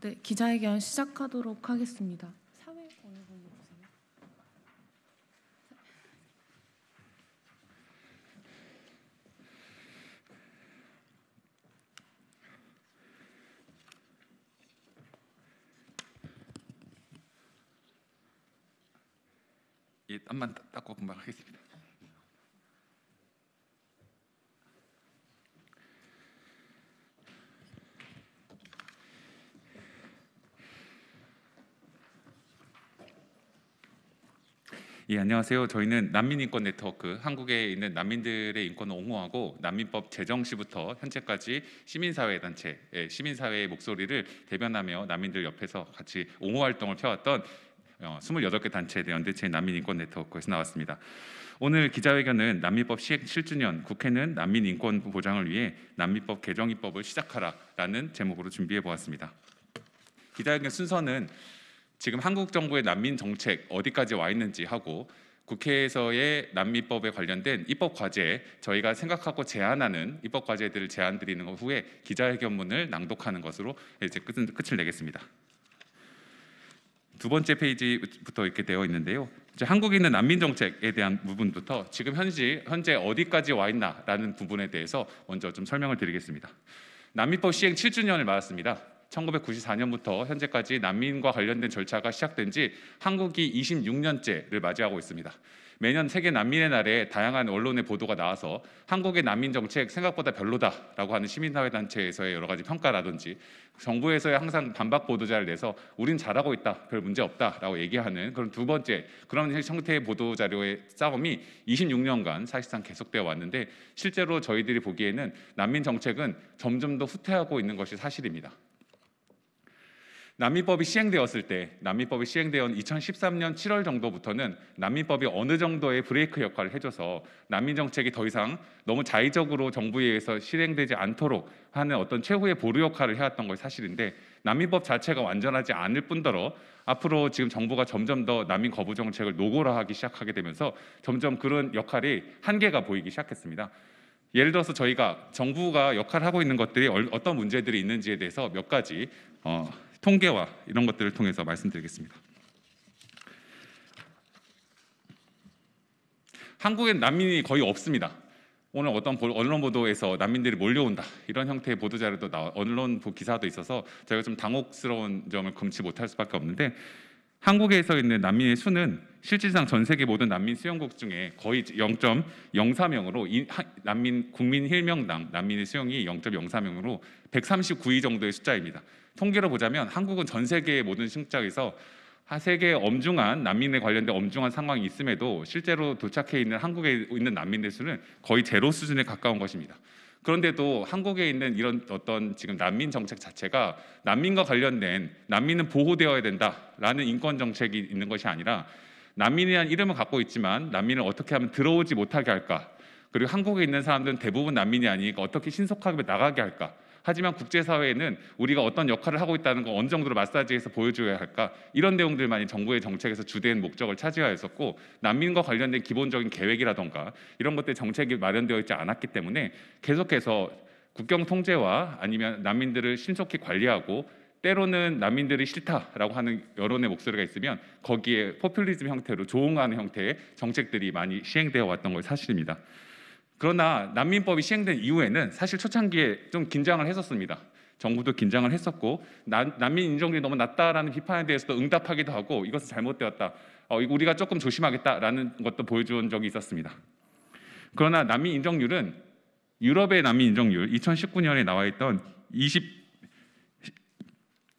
네, 기자회견 시작하도록 하겠습니다. 사회 어느 분 보세요? 예, 땀만 닦고 금방 하겠습니다. 예, 안녕하세요. 저희는 난민인권 네트워크 한국에 있는 난민들의 인권을 옹호하고 난민법 제정 시부터 현재까지 시민사회 단체, 예, 시민사회의 목소리를 대변하며 난민들 옆에서 같이 옹호 활동을 펴왔던 어, 28개 단체에 대한 대체 난민인권 네트워크에서 나왔습니다. 오늘 기자회견은 난민법 시행 7주년 국회는 난민 인권 보장을 위해 난민법 개정 입법을 시작하라라는 제목으로 준비해 보았습니다. 기자회견 순서는 지금 한국 정부의 난민 정책 어디까지 와 있는지 하고 국회에서의 난민법에 관련된 입법 과제 저희가 생각하고 제안하는 입법 과제들을 제안 드리는 후에 기자회견문을 낭독하는 것으로 이제 끝, 끝을 내겠습니다. 두 번째 페이지부터 이렇게 되어 있는데요. 이제 한국에 있는 난민 정책에 대한 부분부터 지금 현지 현재 어디까지 와 있나라는 부분에 대해서 먼저 좀 설명을 드리겠습니다. 난민법 시행 7주년을 맞았습니다. 1994년부터 현재까지 난민과 관련된 절차가 시작된 지 한국이 26년째를 맞이하고 있습니다. 매년 세계 난민의 날에 다양한 언론의 보도가 나와서 한국의 난민 정책 생각보다 별로다라고 하는 시민사회 단체에서의 여러 가지 평가라든지 정부에서의 항상 반박 보도자를 내서 우린 잘하고 있다, 별 문제 없다라고 얘기하는 그런 두 번째 그런 형태의 보도 자료의 싸움이 26년간 사실상 계속되어 왔는데 실제로 저희들이 보기에는 난민 정책은 점점 더 후퇴하고 있는 것이 사실입니다. 난민법이 시행되었을 때, 난민법이 시행되온 2013년 7월 정도부터는 난민법이 어느 정도의 브레이크 역할을 해줘서 난민 정책이 더 이상 너무 자의적으로 정부에 의해서 실행되지 않도록 하는 어떤 최후의 보루 역할을 해왔던 것이 사실인데 난민법 자체가 완전하지 않을 뿐더러 앞으로 지금 정부가 점점 더 난민 거부 정책을 노골화하기 시작하게 되면서 점점 그런 역할이 한계가 보이기 시작했습니다. 예를 들어서 저희가 정부가 역할을 하고 있는 것들이 어떤 문제들이 있는지에 대해서 몇 가지 어, 통계와 이런 것들을 통해서 말씀드리겠습니다. 한국엔 난민이 거의 없습니다. 오늘 어떤 언론 보도에서 난민들이 몰려온다 이런 형태의 보도 자료도 나 언론 기사도 있어서 저가좀 당혹스러운 점을 금치 못할 수밖에 없는데 한국에서 있는 난민의 수는 실질상 전 세계 모든 난민 수용국 중에 거의 0.04명으로 난민 국민 1명당 난민의 수용이 0.04명으로 139위 정도의 숫자입니다. 통계로 보자면 한국은 전 세계의 모든 신장에서 세계 엄중한 난민에 관련된 엄중한 상황이 있음에도 실제로 도착해 있는 한국에 있는 난민의 수는 거의 제로 수준에 가까운 것입니다. 그런데도 한국에 있는 이런 어떤 지금 난민 정책 자체가 난민과 관련된 난민은 보호되어야 된다라는 인권 정책이 있는 것이 아니라 난민이란 이름을 갖고 있지만 난민을 어떻게 하면 들어오지 못하게 할까 그리고 한국에 있는 사람들은 대부분 난민이 아니니까 어떻게 신속하게 나가게 할까 하지만 국제사회에는 우리가 어떤 역할을 하고 있다는 걸 어느 정도로 마사지해서 보여줘야 할까 이런 내용들만이 정부의 정책에서 주된 목적을 차지하였었고 난민과 관련된 기본적인 계획이라던가 이런 것들 정책이 마련되어 있지 않았기 때문에 계속해서 국경 통제와 아니면 난민들을 신속히 관리하고 때로는 난민들이 싫다라고 하는 여론의 목소리가 있으면 거기에 포퓰리즘 형태로 조응하는 형태의 정책들이 많이 시행되어 왔던 것이 사실입니다. 그러나 난민법이 시행된 이후에는 사실 초창기에 좀 긴장을 했었습니다. 정부도 긴장을 했었고 난, 난민 인정률이 너무 낮다라는 비판에 대해서도 응답하기도 하고 이것은 잘못되었다. 어, 우리가 조금 조심하겠다라는 것도 보여준 적이 있었습니다. 그러나 난민 인정률은 유럽의 난민 인정률 2019년에 나와 있던 20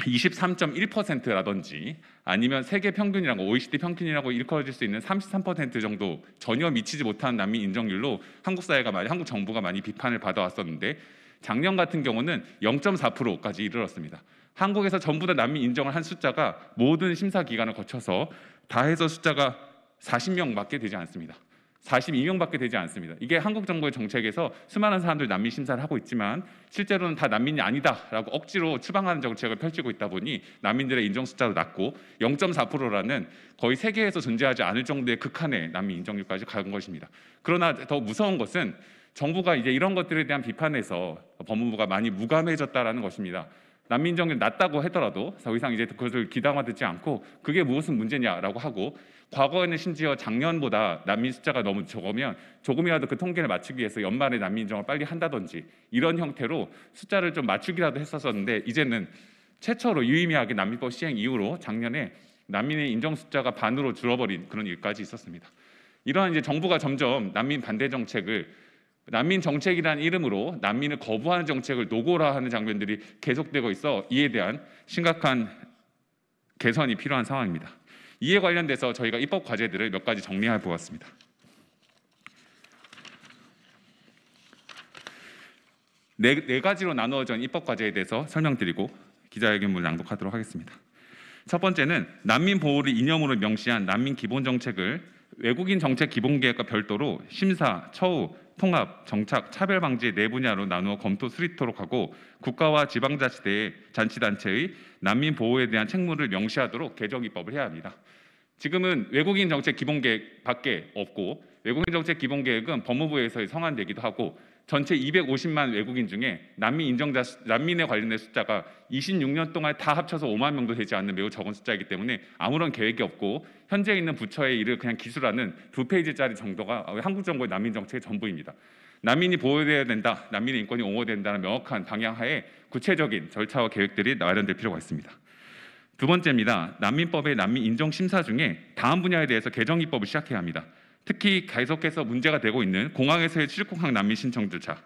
23.1%라든지 아니면 세계 평균이라고 OECD 평균이라고 일컬어질 수 있는 33% 정도 전혀 미치지 못한 난민 인정률로 한국 사회가 많이 한국 정부가 많이 비판을 받아왔었는데 작년 같은 경우는 0.4%까지 이르렀습니다. 한국에서 전부 다 난민 인정을 한 숫자가 모든 심사 기간을 거쳐서 다 해서 숫자가 40명 밖에 되지 않습니다. 42명밖에 되지 않습니다. 이게 한국 정부의 정책에서 수많은 사람들 난민 심사를 하고 있지만 실제로는 다 난민이 아니다라고 억지로 추방하는 정책을 펼치고 있다 보니 난민들의 인정 숫자도 낮고 0.4%라는 거의 세계에서 존재하지 않을 정도의 극한의 난민 인정률까지 간 것입니다. 그러나 더 무서운 것은 정부가 이제 이런 것들에 대한 비판에서 법무부가 많이 무감해졌다라는 것입니다. 난민 정률 낮다고 하더라도 더 이상 이제 그것을 기담아 듣지 않고 그게 무엇은 문제냐라고 하고 과거에는 심지어 작년보다 난민 숫자가 너무 적으면 조금이라도 그 통계를 맞추기 위해서 연말에 난민 인정을 빨리 한다든지 이런 형태로 숫자를 좀 맞추기라도 했었었는데 이제는 최초로 유의미하게 난민법 시행 이후로 작년에 난민의 인정 숫자가 반으로 줄어버린 그런 일까지 있었습니다. 이러한 이제 정부가 점점 난민 반대 정책을 난민 정책이라는 이름으로 난민을 거부하는 정책을 노골라하는 장면들이 계속되고 있어 이에 대한 심각한 개선이 필요한 상황입니다. 이에 관련돼서 저희가 입법 과제들을 몇 가지 정리해 보았습니다. 네, 네 가지로 나누어진 입법 과제에 대해서 설명드리고 기자회견문 낭독하도록 하겠습니다. 첫 번째는 난민 보호를 이념으로 명시한 난민 기본 정책을 외국인 정책 기본 계획과 별도로 심사, 처우, 통합, 정착, 차별 방지 네 분야로 나누어 검토 수립토록 하고 국가와 지방자치대의 잔치단체의 난민 보호에 대한 책무를 명시하도록 개정 입법을 해야 합니다. 지금은 외국인 정책 기본계획밖에 없고 외국인 정책 기본계획은 법무부에서 성안되기도 하고 전체 250만 외국인 중에 난민 인정자 난민에 관련된 숫자가 26년 동안 다 합쳐서 5만 명도 되지 않는 매우 적은 숫자이기 때문에 아무런 계획이 없고 현재 있는 부처의 일을 그냥 기술하는 두 페이지짜리 정도가 한국 정부의 난민 정책의 전부입니다. 난민이 보호돼야 된다, 난민의 인권이 옹호된다는 명확한 방향하에 구체적인 절차와 계획들이 마련될 필요가 있습니다. 두 번째입니다. 난민법의 난민 인정 심사 중에 다음 분야에 대해서 개정 입법을 시작해야 합니다. 특히 계속해서 문제가 되고 있는 공항에서의 출국한 난민 신청 절차.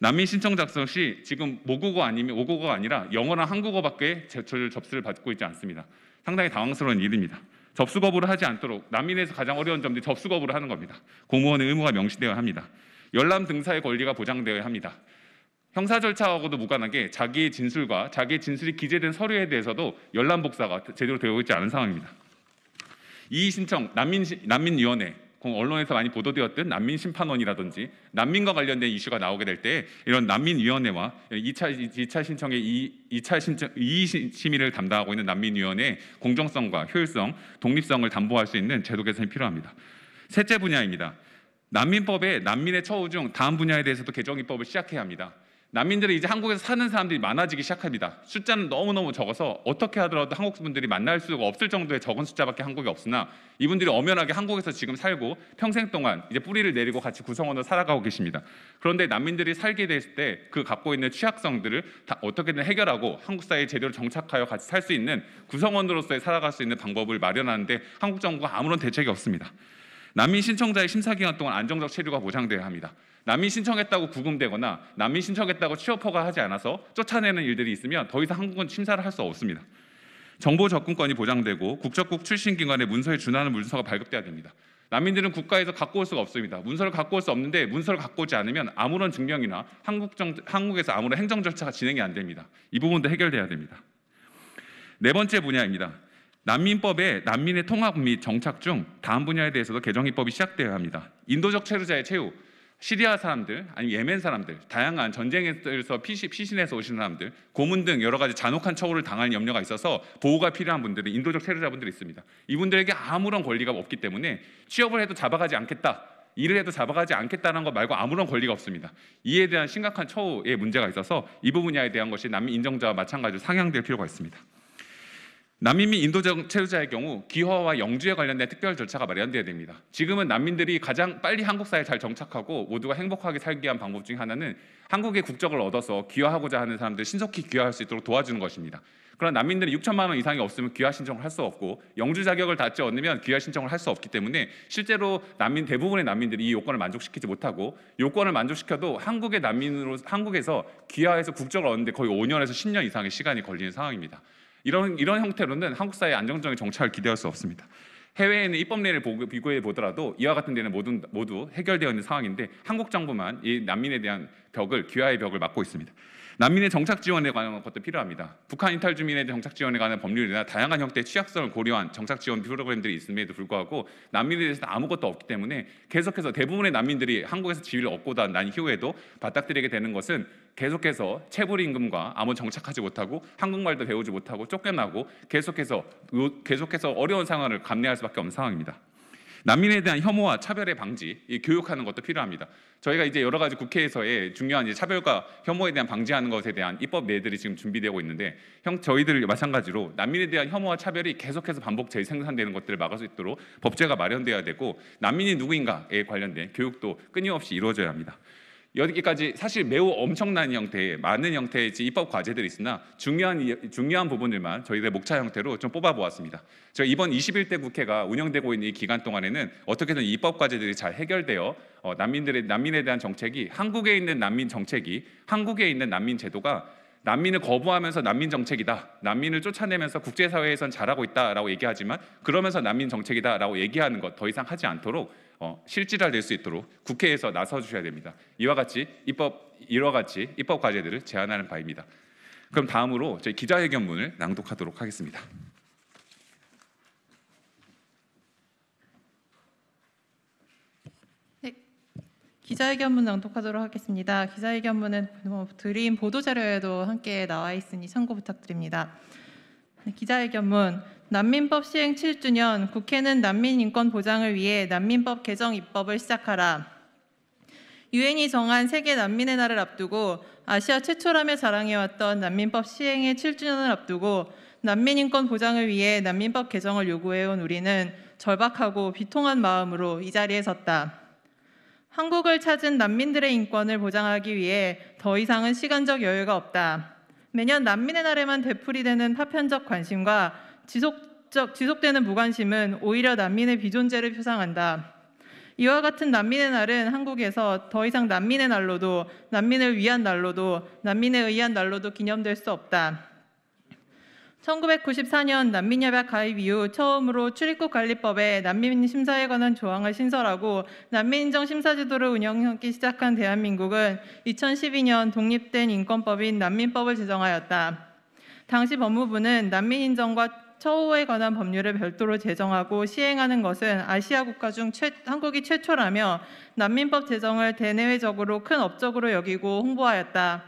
난민 신청 작성 시 지금 모국어 아니면 오국어가 아니라 영어나 한국어밖에 제출 접수를 받고 있지 않습니다. 상당히 당황스러운 일입니다. 접수 거부를 하지 않도록 난민에서 가장 어려운 점들이 접수 거부를 하는 겁니다. 공무원의 의무가 명시되어야 합니다. 열람 등사의 권리가 보장되어야 합니다. 형사 절차하고도 무관하게 자기의 진술과 자기의 진술이 기재된 서류에 대해서도 열람 복사가 제대로 되어 있지 않은 상황입니다. 이의 신청 난민 난민위원회 언론에서 많이 보도되었던 난민 심판원이라든지 난민과 관련된 이슈가 나오게 될 때 이런 난민위원회와 2차, 2차 신청의 2, 차 신청 이의심의를 담당하고 있는 난민위원회 공정성과 효율성, 독립성을 담보할 수 있는 제도 개선이 필요합니다. 셋째 분야입니다. 난민법에 난민의 처우 중 다음 분야에 대해서도 개정 입법을 시작해야 합니다. 난민들이 이제 한국에서 사는 사람들이 많아지기 시작합니다. 숫자는 너무너무 적어서 어떻게 하더라도 한국 분들이 만날 수가 없을 정도의 적은 숫자밖에 한국에 없으나 이분들이 엄연하게 한국에서 지금 살고 평생 동안 이제 뿌리를 내리고 같이 구성원으로 살아가고 계십니다. 그런데 난민들이 살게 됐을 때 그 갖고 있는 취약성들을 다 어떻게든 해결하고 한국 사회에 제대로 정착하여 같이 살 수 있는 구성원으로서의 살아갈 수 있는 방법을 마련하는데 한국 정부가 아무런 대책이 없습니다. 난민 신청자의 심사 기간 동안 안정적 체류가 보장돼야 합니다. 난민 신청했다고 구금되거나 난민 신청했다고 취업허가 하지 않아서 쫓아내는 일들이 있으면 더 이상 한국은 심사를 할 수 없습니다. 정보 접근권이 보장되고 국적국 출신 기관의 문서에 준하는 문서가 발급돼야 됩니다. 난민들은 국가에서 갖고 올 수가 없습니다. 문서를 갖고 올 수 없는데 문서를 갖고 오지 않으면 아무런 증명이나 한국 정, 한국에서 아무런 행정 절차가 진행이 안 됩니다. 이 부분도 해결돼야 됩니다. 네 번째 분야입니다. 난민법에 난민의 통합 및 정착 중 다음 분야에 대해서도 개정 입법이 시작되어야 합니다. 인도적 체류자의 채우, 시리아 사람들, 아니 면 예멘 사람들, 다양한 전쟁에서 피시, 피신해서 오신 사람들, 고문 등 여러 가지 잔혹한 처우를 당할 염려가 있어서 보호가 필요한 분들은 인도적 테러자분들이 있습니다. 이분들에게 아무런 권리가 없기 때문에 취업을 해도 잡아가지 않겠다. 일을 해도 잡아가지 않겠다는 것 말고 아무런 권리가 없습니다. 이에 대한 심각한 처우의 문제가 있어서 이 부분에 대한 것이 남미 인정자와 마찬가지로 상향될 필요가 있습니다. 난민및 인도적 체류자의 경우 기화와 영주에 관련된 특별 절차가 마련돼야 됩니다. 지금은 난민들이 가장 빨리 한국 사회에 잘 정착하고 모두가 행복하게 살기 위한 방법 중 하나는 한국의 국적을 얻어서 귀화하고자 하는 사람들 신속히 귀화할 수 있도록 도와주는 것입니다. 그러나 난민들은 6천만 원 이상이 없으면 귀화 신청을 할 수 없고 영주 자격을 닿지 않으면 귀화 신청을 할 수 없기 때문에 실제로 난민 대부분의 난민들이 이 요건을 만족시키지 못하고 요건을 만족시켜도 한국의 난민으로 한국에서 귀화해서 국적을 얻는데 거의 5년에서 10년 이상의 시간이 걸리는 상황입니다. 이런 이런 형태로는 한국 사회의 안정적인 정착을 기대할 수 없습니다. 해외에 는 입법례를 비교해 보더라도 이와 같은 데는 모두, 모두 해결되어 있는 상황인데 한국 정부만 이 난민에 대한 벽을 귀화의 벽을 막고 있습니다. 난민의 정착 지원에 관한 것도 필요합니다. 북한 인탈 주민에 대한 정착 지원에 관한 법률이나 다양한 형태의 취약성을 고려한 정착 지원 프로그램들이 있음에도 불구하고 난민에 대해서 아무것도 없기 때문에 계속해서 대부분의 난민들이 한국에서 지위를 얻고난 이후에도 바닥들이게 되는 것은 계속해서 체불 임금과 아무 정착하지 못하고 한국말도 배우지 못하고 쫓겨나고 계속해서 계속해서 어려운 상황을 감내할 수밖에 없는 상황입니다. 난민에 대한 혐오와 차별의 방지, 교육하는 것도 필요합니다. 저희가 이제 여러 가지 국회에서의 중요한 차별과 혐오에 대한 방지하는 것에 대한 입법 내들이 지금 준비되고 있는데, 형 저희들 마찬가지로 난민에 대한 혐오와 차별이 계속해서 반복 재생산되는 것들을 막을 수 있도록 법제가 마련돼야 되고 난민이 누구인가에 관련된 교육도 끊임없이 이루어져야 합니다. 여기까지 사실 매우 엄청난 형태의 많은 형태의 입법 과제들이 있으나 중요한 중요한 부분들만 저희들의 목차 형태로 좀 뽑아 보았습니다. 제가 이번 21대 국회가 운영되고 있는 이 기간 동안에는 어떻게든 입법 과제들이 잘 해결되어 어, 난민들의 난민에 대한 정책이 한국에 있는 난민 정책이 한국에 있는 난민 제도가 난민을 거부하면서 난민 정책이다. 난민을 쫓아내면서 국제사회에선 잘하고 있다라고 얘기하지만 그러면서 난민 정책이다라고 얘기하는 것 더 이상 하지 않도록 어, 실질화될 수 있도록 국회에서 나서 주셔야 됩니다. 이와 같이 입법 이와 같이 입법 과제들을 제안하는 바입니다. 그럼 다음으로 저희 기자회견문을 낭독하도록 하겠습니다. 네, 기자회견문 낭독하도록 하겠습니다. 기자회견문은 뭐 드린 보도자료에도 함께 나와 있으니 참고 부탁드립니다. 네, 기자회견문 난민법 시행 7주년 국회는 난민 인권 보장을 위해 난민법 개정 입법을 시작하라. 유엔이 정한 세계 난민의 날을 앞두고 아시아 최초라며 자랑해왔던 난민법 시행의 7주년을 앞두고 난민 인권 보장을 위해 난민법 개정을 요구해온 우리는 절박하고 비통한 마음으로 이 자리에 섰다. 한국을 찾은 난민들의 인권을 보장하기 위해 더 이상은 시간적 여유가 없다. 매년 난민의 날에만 되풀이되는 파편적 관심과 지속적, 지속되는 무관심은 오히려 난민의 비존재를 표상한다. 이와 같은 난민의 날은 한국에서 더 이상 난민의 날로도 난민을 위한 날로도 난민에 의한 날로도 기념될 수 없다. 1994년 난민협약 가입 이후 처음으로 출입국 관리법에 난민 심사에 관한 조항을 신설하고 난민 인정 심사 제도를 운영하기 시작한 대한민국은 2012년 독립된 인권법인 난민법을 제정하였다. 당시 법무부는 난민 인정과 처우에 관한 법률을 별도로 제정하고 시행하는 것은 아시아 국가 중 최, 한국이 최초라며 난민법 제정을 대내외적으로 큰 업적으로 여기고 홍보하였다.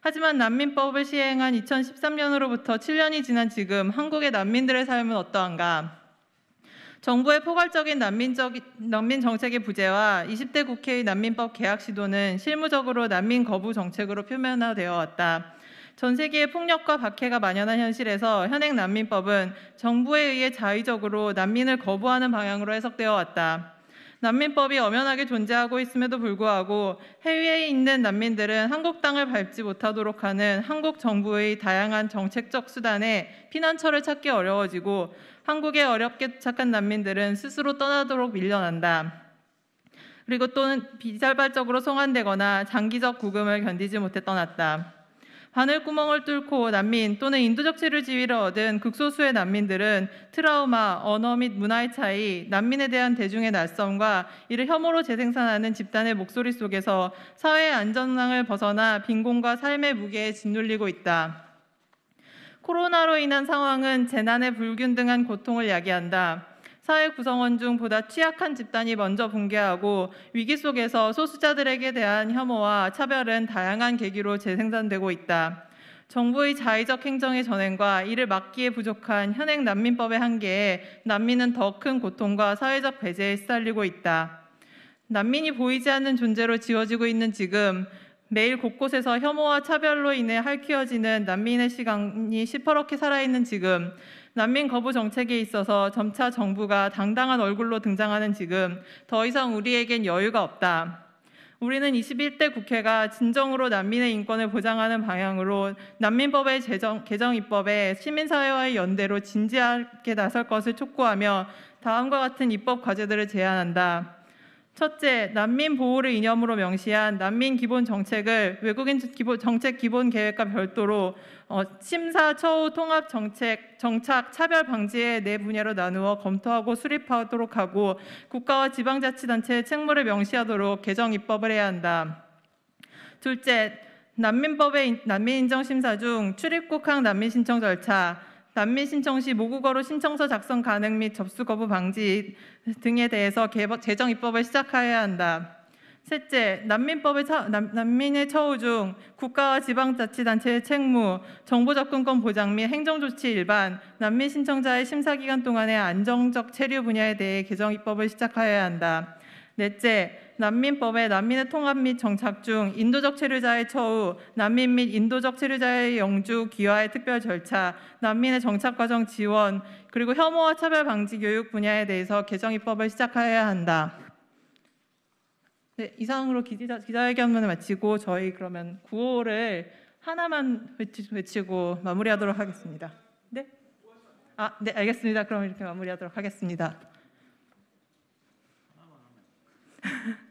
하지만 난민법을 시행한 2013년으로부터 7년이 지난 지금 한국의 난민들의 삶은 어떠한가? 정부의 포괄적인 난민적, 난민 정책의 부재와 20대 국회의 난민법 개혁 시도는 실무적으로 난민 거부 정책으로 표면화되어 왔다. 전 세계의 폭력과 박해가 만연한 현실에서 현행 난민법은 정부에 의해 자의적으로 난민을 거부하는 방향으로 해석되어 왔다. 난민법이 엄연하게 존재하고 있음에도 불구하고 해외에 있는 난민들은 한국 땅을 밟지 못하도록 하는 한국 정부의 다양한 정책적 수단에 피난처를 찾기 어려워지고 한국에 어렵게 도착한 난민들은 스스로 떠나도록 밀려난다. 그리고 또는 비자발적으로 송환되거나 장기적 구금을 견디지 못해 떠났다. 바늘 구멍을 뚫고 난민 또는 인도적체를 지위로 얻은 극소수의 난민들은 트라우마, 언어 및 문화의 차이, 난민에 대한 대중의 낯섦과 이를 혐오로 재생산하는 집단의 목소리 속에서 사회의 안전망을 벗어나 빈곤과 삶의 무게에 짓눌리고 있다. 코로나로 인한 상황은 재난의 불균등한 고통을 야기한다. 사회 구성원 중 보다 취약한 집단이 먼저 붕괴하고 위기 속에서 소수자들에게 대한 혐오와 차별은 다양한 계기로 재생산되고 있다. 정부의 자의적 행정의 전횡과 이를 막기에 부족한 현행 난민법의 한계에 난민은 더 큰 고통과 사회적 배제에 시달리고 있다. 난민이 보이지 않는 존재로 지워지고 있는 지금 매일 곳곳에서 혐오와 차별로 인해 할퀴어지는 난민의 시간이 시퍼렇게 살아있는 지금 난민 거부 정책에 있어서 점차 정부가 당당한 얼굴로 등장하는 지금 더 이상 우리에겐 여유가 없다. 우리는 21대 국회가 진정으로 난민의 인권을 보장하는 방향으로 난민법의 제정, 개정 입법에 시민사회와의 연대로 진지하게 나설 것을 촉구하며 다음과 같은 입법 과제들을 제안한다. 첫째, 난민 보호를 이념으로 명시한 난민 기본 정책을 외국인 기본 정책 기본 계획과 별도로 어, 심사 처우 통합 정책 정착 차별 방지의 네 분야로 나누어 검토하고 수립하도록 하고 국가와 지방자치단체의 책무를 명시하도록 개정 입법을 해야 한다. 둘째, 난민법의 난민 인정 심사 중 출입국항 난민 신청 절차 난민 신청 시 모국어로 신청서 작성 가능 및 접수 거부 방지 등에 대해서 개법, 재정 입법을 시작하여야 한다. 셋째, 난민법의 처, 난, 민의 처우 중 국가와 지방자치단체의 책무, 정보접근권 보장 및 행정조치 일반, 난민 신청자의 심사기간 동안의 안정적 체류 분야에 대해 개정 입법을 시작하여야 한다. 넷째, 난민법에 난민의 통합 및 정착 중 인도적 체류자의 처우, 난민 및 인도적 체류자의 영주 귀화의 특별 절차, 난민의 정착 과정 지원, 그리고 혐오와 차별 방지 교육 분야에 대해서 개정 입법을 시작해야 한다. 네, 이상으로 기자, 기자회견문을 마치고 저희 그러면 구호를 하나만 외치, 고 마무리하도록 하겠습니다. 네? 아, 네, 알겠습니다. 그럼 이렇게 마무리하도록 하겠습니다.